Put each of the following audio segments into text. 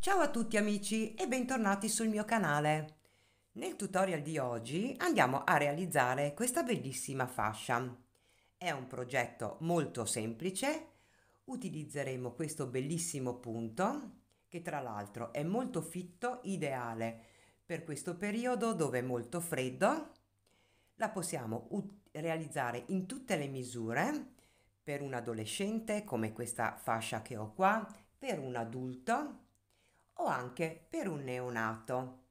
Ciao a tutti amici e bentornati sul mio canale. Nel tutorial di oggi andiamo a realizzare questa bellissima fascia. È un progetto molto semplice, utilizzeremo questo bellissimo punto che tra l'altro è molto fitto, ideale per questo periodo dove è molto freddo. La possiamo realizzare in tutte le misure per un adolescente come questa fascia che ho qua, per un adulto o anche per un neonato.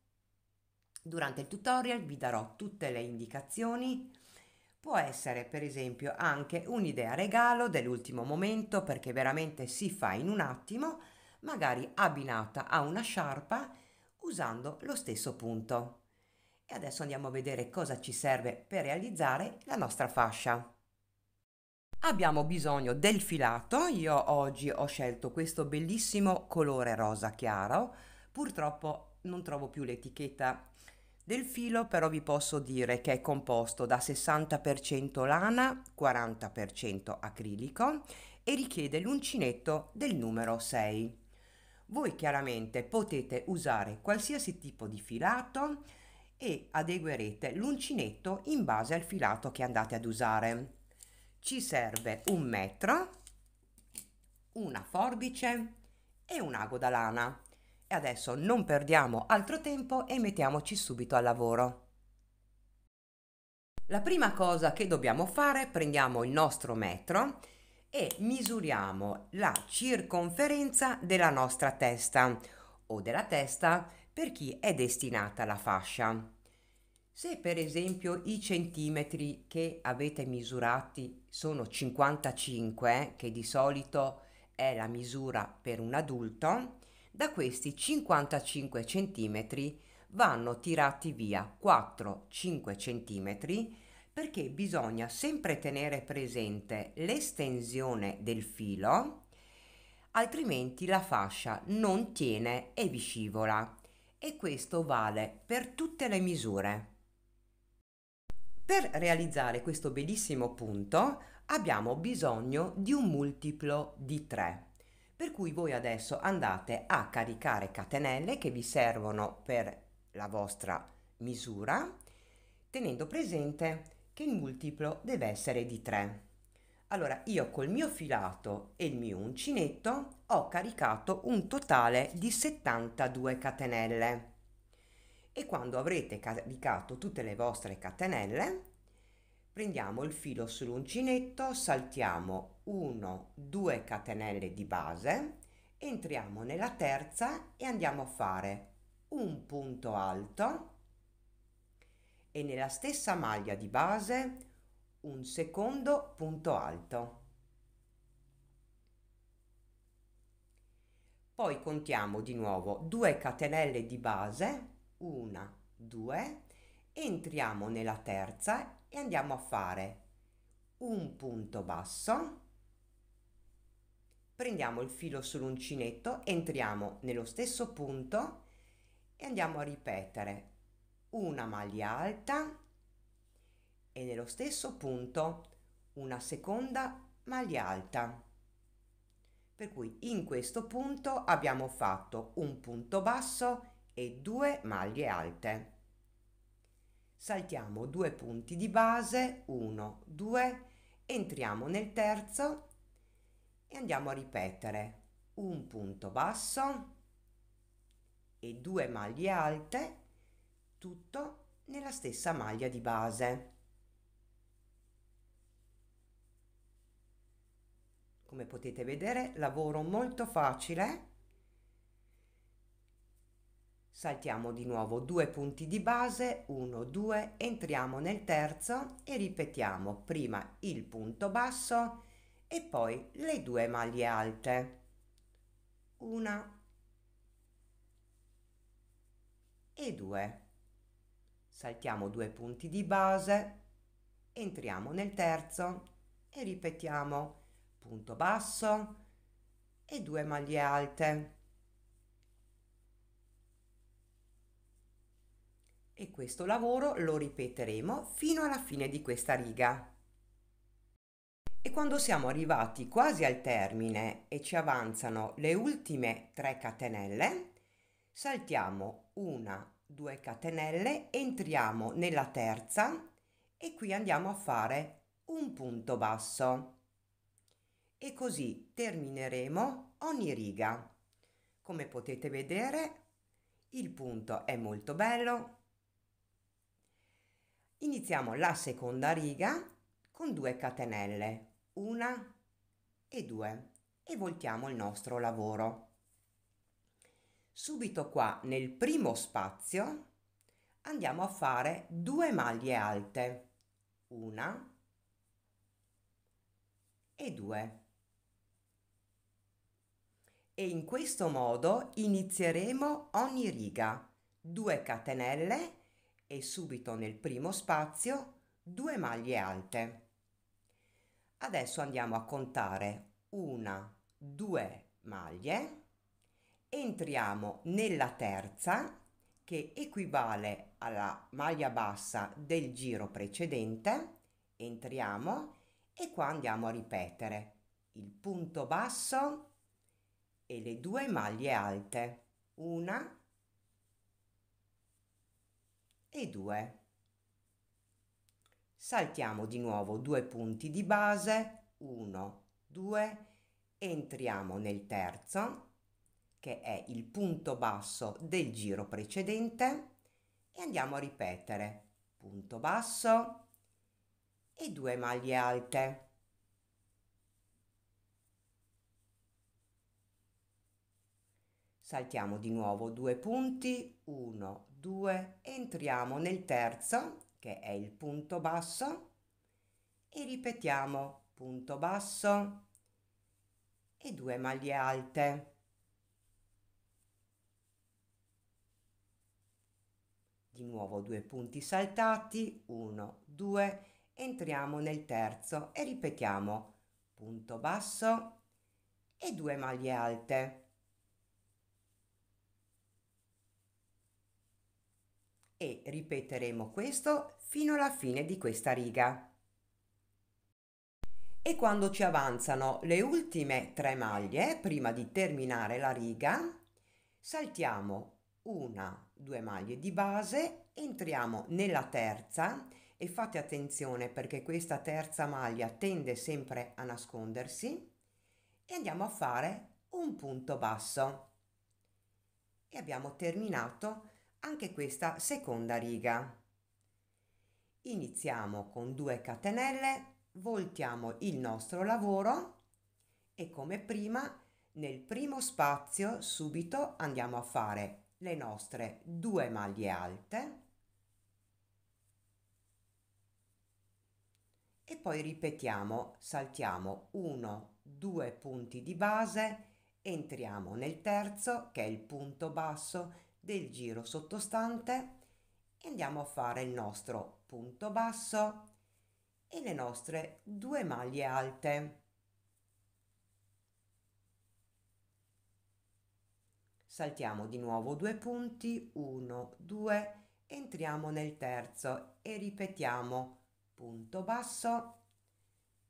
Durante il tutorial vi darò tutte le indicazioni. Può essere per esempio anche un'idea regalo dell'ultimo momento perché veramente si fa in un attimo, magari abbinata a una sciarpa usando lo stesso punto. E adesso andiamo a vedere cosa ci serve per realizzare la nostra fascia abbiamo bisogno del filato. Io oggi ho scelto questo bellissimo colore rosa chiaro. Purtroppo non trovo più l'etichetta del filo, però vi posso dire che è composto da 60% lana, 40% acrilico e richiede l'uncinetto del numero 6. Voi chiaramente potete usare qualsiasi tipo di filato e adeguerete l'uncinetto in base al filato che andate ad usare ci serve un metro, una forbice e un ago da lana. E adesso non perdiamo altro tempo e mettiamoci subito al lavoro. La prima cosa che dobbiamo fare, prendiamo il nostro metro e misuriamo la circonferenza della nostra testa o della testa per chi è destinata la fascia. Se per esempio i centimetri che avete misurati sono 55, eh, che di solito è la misura per un adulto, da questi 55 centimetri vanno tirati via 4-5 centimetri perché bisogna sempre tenere presente l'estensione del filo, altrimenti la fascia non tiene e vi scivola. E questo vale per tutte le misure. Per realizzare questo bellissimo punto abbiamo bisogno di un multiplo di 3. Per cui voi adesso andate a caricare catenelle che vi servono per la vostra misura, tenendo presente che il multiplo deve essere di 3. Allora io col mio filato e il mio uncinetto ho caricato un totale di 72 catenelle e quando avrete caricato tutte le vostre catenelle prendiamo il filo sull'uncinetto, saltiamo 1, 2 catenelle di base, entriamo nella terza e andiamo a fare un punto alto e nella stessa maglia di base un secondo punto alto. Poi contiamo di nuovo 2 catenelle di base una, due, entriamo nella terza e andiamo a fare un punto basso, prendiamo il filo sull'uncinetto, entriamo nello stesso punto e andiamo a ripetere una maglia alta e nello stesso punto una seconda maglia alta. Per cui in questo punto abbiamo fatto un punto basso e 2 maglie alte. Saltiamo 2 punti di base, 1, 2, entriamo nel terzo e andiamo a ripetere un punto basso e 2 maglie alte, tutto nella stessa maglia di base. Come potete vedere lavoro molto facile Saltiamo di nuovo due punti di base, 1, 2, entriamo nel terzo e ripetiamo prima il punto basso e poi le due maglie alte. Una e due. Saltiamo due punti di base, entriamo nel terzo e ripetiamo punto basso e due maglie alte questo lavoro lo ripeteremo fino alla fine di questa riga. E quando siamo arrivati quasi al termine e ci avanzano le ultime 3 catenelle, saltiamo una, due catenelle, entriamo nella terza e qui andiamo a fare un punto basso. E così termineremo ogni riga. Come potete vedere, il punto è molto bello, Iniziamo la seconda riga con 2 catenelle, una e due, e voltiamo il nostro lavoro. Subito qua nel primo spazio andiamo a fare due maglie alte, una e due. E in questo modo inizieremo ogni riga, 2 catenelle e subito nel primo spazio 2 maglie alte. Adesso andiamo a contare una, due maglie, entriamo nella terza che equivale alla maglia bassa del giro precedente, entriamo e qua andiamo a ripetere il punto basso e le due maglie alte, una e 2. Saltiamo di nuovo due punti di base, 1, 2, entriamo nel terzo, che è il punto basso del giro precedente, e andiamo a ripetere punto basso e due maglie alte. saltiamo di nuovo due punti, 1, 2 entriamo nel terzo che è il punto basso e ripetiamo punto basso e 2 maglie alte. Di nuovo due punti saltati, 1, 2, entriamo nel terzo e ripetiamo punto basso e 2 maglie alte. e ripeteremo questo fino alla fine di questa riga. E quando ci avanzano le ultime tre maglie, prima di terminare la riga, saltiamo una, due maglie di base, entriamo nella terza e fate attenzione perché questa terza maglia tende sempre a nascondersi e andiamo a fare un punto basso. E abbiamo terminato anche questa seconda riga. Iniziamo con 2 catenelle, voltiamo il nostro lavoro e come prima nel primo spazio subito andiamo a fare le nostre due maglie alte e poi ripetiamo, saltiamo 1, 2 punti di base, entriamo nel terzo che è il punto basso del giro sottostante e andiamo a fare il nostro punto basso e le nostre due maglie alte. Saltiamo di nuovo due punti, 1, 2, entriamo nel terzo e ripetiamo punto basso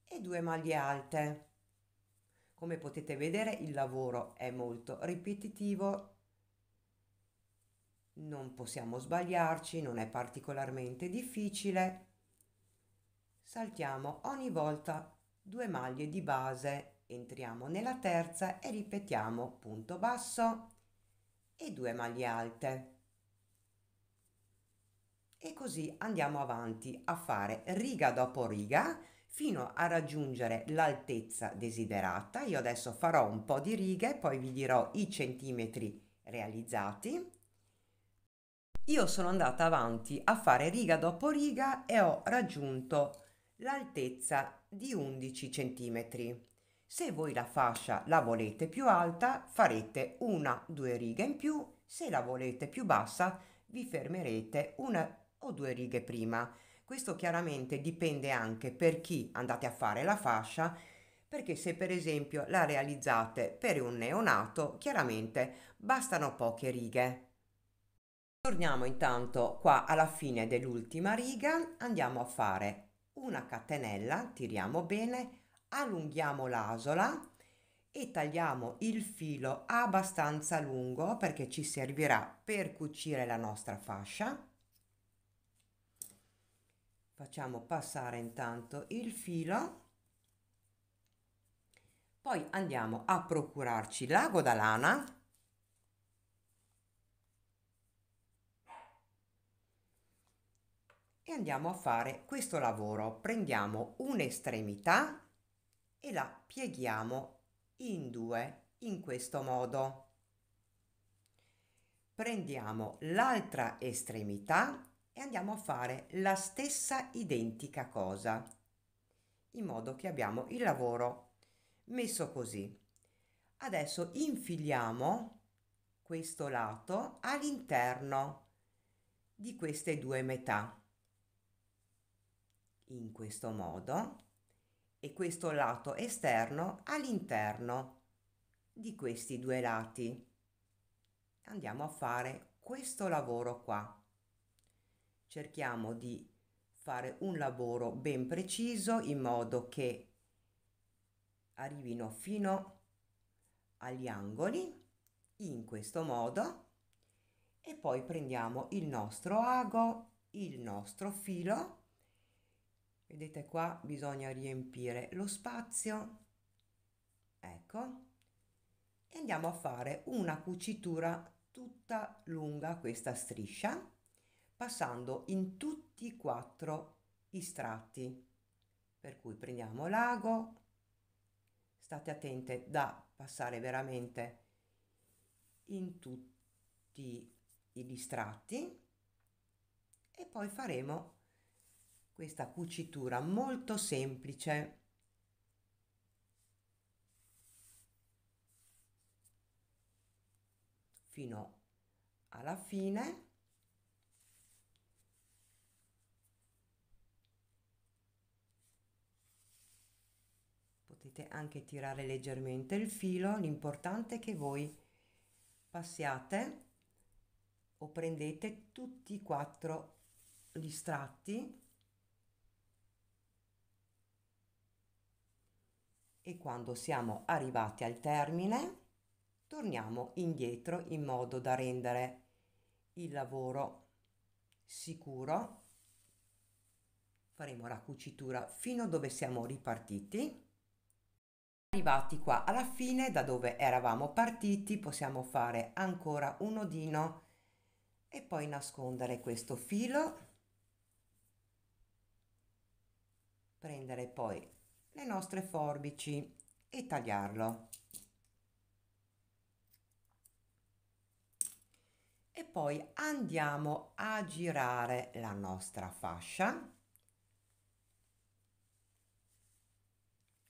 e due maglie alte. Come potete vedere il lavoro è molto ripetitivo non possiamo sbagliarci, non è particolarmente difficile. Saltiamo ogni volta due maglie di base, entriamo nella terza e ripetiamo punto basso e due maglie alte. E così andiamo avanti a fare riga dopo riga fino a raggiungere l'altezza desiderata. Io adesso farò un po' di righe, poi vi dirò i centimetri realizzati io sono andata avanti a fare riga dopo riga e ho raggiunto l'altezza di 11 cm. Se voi la fascia la volete più alta farete una o due righe in più, se la volete più bassa vi fermerete una o due righe prima. Questo chiaramente dipende anche per chi andate a fare la fascia, perché se per esempio la realizzate per un neonato, chiaramente bastano poche righe. Torniamo intanto qua alla fine dell'ultima riga, andiamo a fare una catenella, tiriamo bene, allunghiamo l'asola e tagliamo il filo abbastanza lungo perché ci servirà per cucire la nostra fascia. Facciamo passare intanto il filo. Poi andiamo a procurarci la godalana andiamo a fare questo lavoro. Prendiamo un'estremità e la pieghiamo in due in questo modo. Prendiamo l'altra estremità e andiamo a fare la stessa identica cosa, in modo che abbiamo il lavoro messo così. Adesso infiliamo questo lato all'interno di queste due metà in questo modo e questo lato esterno all'interno di questi due lati. Andiamo a fare questo lavoro qua. Cerchiamo di fare un lavoro ben preciso in modo che arrivino fino agli angoli in questo modo e poi prendiamo il nostro ago, il nostro filo vedete qua bisogna riempire lo spazio ecco e andiamo a fare una cucitura tutta lunga questa striscia passando in tutti e quattro i strati per cui prendiamo l'ago state attente da passare veramente in tutti gli strati e poi faremo questa cucitura molto semplice. Fino alla fine. Potete anche tirare leggermente il filo, l'importante è che voi passiate o prendete tutti e quattro gli strati e quando siamo arrivati al termine torniamo indietro in modo da rendere il lavoro sicuro. Faremo la cucitura fino dove siamo ripartiti. Arrivati qua alla fine da dove eravamo partiti possiamo fare ancora un nodino e poi nascondere questo filo prendere poi le nostre forbici e tagliarlo. E poi andiamo a girare la nostra fascia.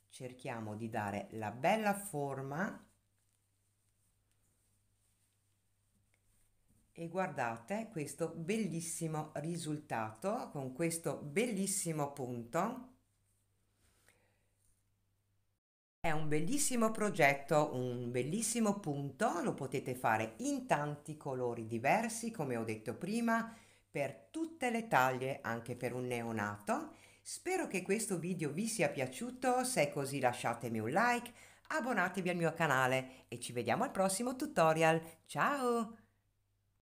Cerchiamo di dare la bella forma e guardate questo bellissimo risultato con questo bellissimo punto è un bellissimo progetto, un bellissimo punto, lo potete fare in tanti colori diversi, come ho detto prima, per tutte le taglie, anche per un neonato. Spero che questo video vi sia piaciuto, se è così lasciatemi un like, abbonatevi al mio canale e ci vediamo al prossimo tutorial. Ciao!